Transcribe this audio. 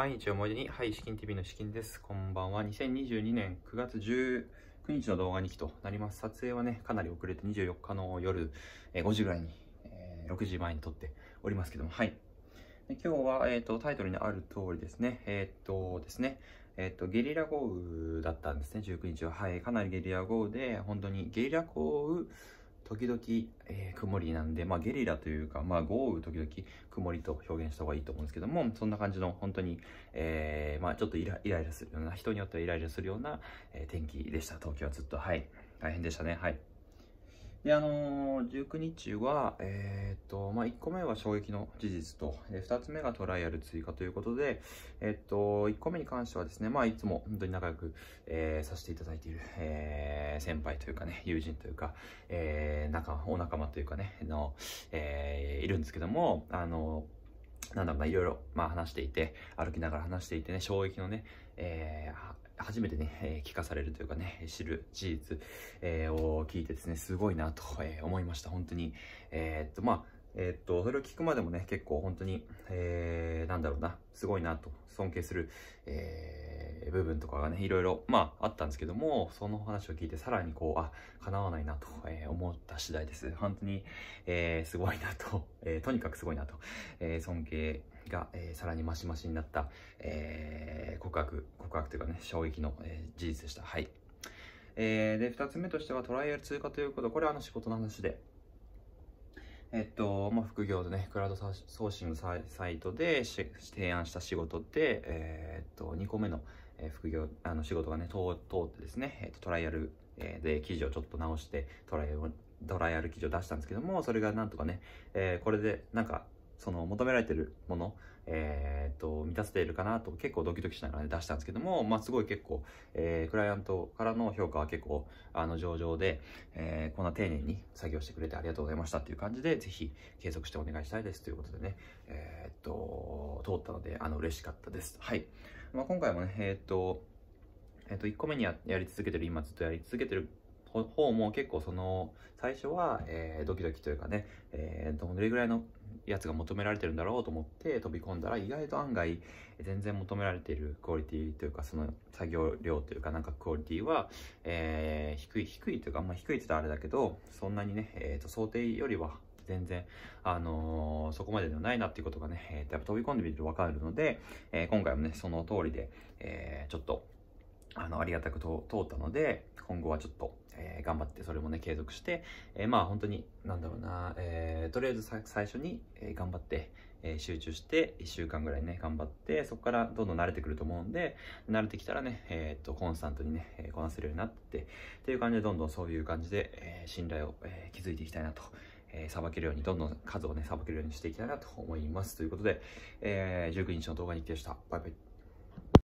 毎日思い出に、はい、資金 TV の資金です。こんばんは。2022年9月19日の動画に期となります。撮影はね、かなり遅れて24日の夜え5時ぐらいに、えー、6時前に撮っておりますけども、はい。で今日は、えっ、ー、と、タイトルにある通りですね、えっ、ー、とですね、えっと、ゲリラ豪雨だったんですね、19日は。はい、かなりゲリラ豪雨で、本当にゲリラ豪雨、時々、えー、曇りなんで、まあ、ゲリラというか、まあ、豪雨時々曇りと表現した方がいいと思うんですけども、そんな感じの本当に、えー、まあ、ちょっとイライラするような、人によってはイライラするような、えー、天気でした。東京はずっと。はい。大変でしたね。はい。で、あのー、19日は、えっ、ー、と、まあ、1個目は衝撃の事実と、2つ目がトライアル追加ということで、えっ、ー、と、1個目に関してはですね、まあ、いつも本当に仲良く、えー、させていただいている、えー、先輩というかね、友人というか、えー、仲、お仲間というかね、の、えー、いるんですけども、あのーなんだろうな、いろいろ、まあ話していて、歩きながら話していてね、衝撃のね、えー、初めてね、えー、聞かされるというかね、知る事実、えー、を聞いてですね、すごいなと、えー、思いました。本当に。えー、っと、まあ、えー、っと、それを聞くまでもね、結構本当に、えー、なんだろうな、すごいなと尊敬する、えー、部分とかがね、いろいろ、まあ、あったんですけども、その話を聞いて、さらにこう、あ、叶わないなと、えー、思った次第です。本当に、えー、すごいなと、えとにかくすごいなと、え尊敬が、えさらにマシマシになった、え告白、告白というかね、衝撃の、え事実でした。はい。えで、2つ目としては、トライアル通過ということ、これはあの仕事の話で、えっと、まあ、副業でね、クラウドソーシングサイトで提案した仕事で、えー、っと、2個目の副業、あの仕事がね、通ってですね、えっと、トライアルで記事をちょっと直して、トライアル記事を出したんですけども、それがなんとかね、えー、これでなんかその求められてるもの、えー、と、満たせているかなと結構ドキドキしながら、ね、出したんですけども、まあすごい結構、えー、クライアントからの評価は結構、あの、上々で、えー、こんな丁寧に作業してくれてありがとうございましたっていう感じで、ぜひ継続してお願いしたいですということでね、えー、と、通ったので、あの、嬉しかったです。はい。まあ今回もね、えー、っと、えっと、1個目にやり続けてる、今ずっとやり続けてる方も結構その最初は、えー、ドキドキというかね、えー、どれぐらいのやつが求められてるんだろうと思って飛び込んだら意外と案外全然求められているクオリティというかその作業量というかなんかクオリティは、えー、低い低いというかあんま低いって言ったらあれだけどそんなにね、えー、と想定よりは全然、あのー、そこまでではないなっていうことがね、えー、飛び込んでみると分かるので、えー、今回もね、その通りで、えー、ちょっとあの、ありがたく通ったので、今後はちょっと、えー、頑張ってそれもね、継続して、えー、まあ本当に、なんだろうな、えー、とりあえず最初に、え頑張って、え集中して、1週間ぐらいね、頑張って、そこからどんどん慣れてくると思うんで、慣れてきたらね、えっと、コンスタントにね、えこなせるようになって、っていう感じで、どんどんそういう感じで、え信頼を、え築いていきたいなと。えー、けるように、どんどん数をね、さばけるようにしていきたいなと思います。ということで、えー、19日の動画に来てでした。バイバイ。